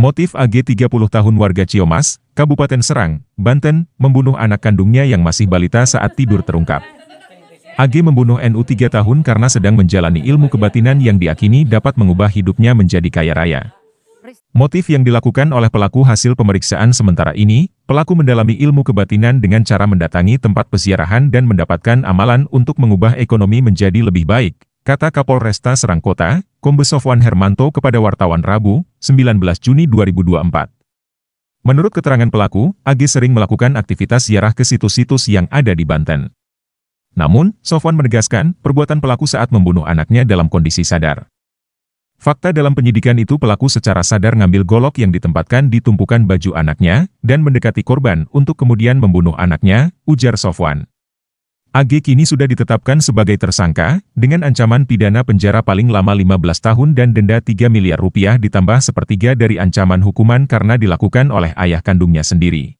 Motif AG 30 tahun warga Ciomas, Kabupaten Serang, Banten, membunuh anak kandungnya yang masih balita saat tidur terungkap. AG membunuh NU 3 tahun karena sedang menjalani ilmu kebatinan yang diakini dapat mengubah hidupnya menjadi kaya raya. Motif yang dilakukan oleh pelaku hasil pemeriksaan sementara ini, pelaku mendalami ilmu kebatinan dengan cara mendatangi tempat peziarahan dan mendapatkan amalan untuk mengubah ekonomi menjadi lebih baik, kata Kapolresta Serang Kota, Kombes Hermanto kepada wartawan Rabu, 19 Juni 2024. Menurut keterangan pelaku, Ag sering melakukan aktivitas ziarah ke situs-situs yang ada di Banten. Namun, Sofwan menegaskan, perbuatan pelaku saat membunuh anaknya dalam kondisi sadar. Fakta dalam penyidikan itu pelaku secara sadar ngambil golok yang ditempatkan di tumpukan baju anaknya, dan mendekati korban untuk kemudian membunuh anaknya, ujar Sofwan. AG kini sudah ditetapkan sebagai tersangka, dengan ancaman pidana penjara paling lama 15 tahun dan denda 3 miliar rupiah ditambah sepertiga dari ancaman hukuman karena dilakukan oleh ayah kandungnya sendiri.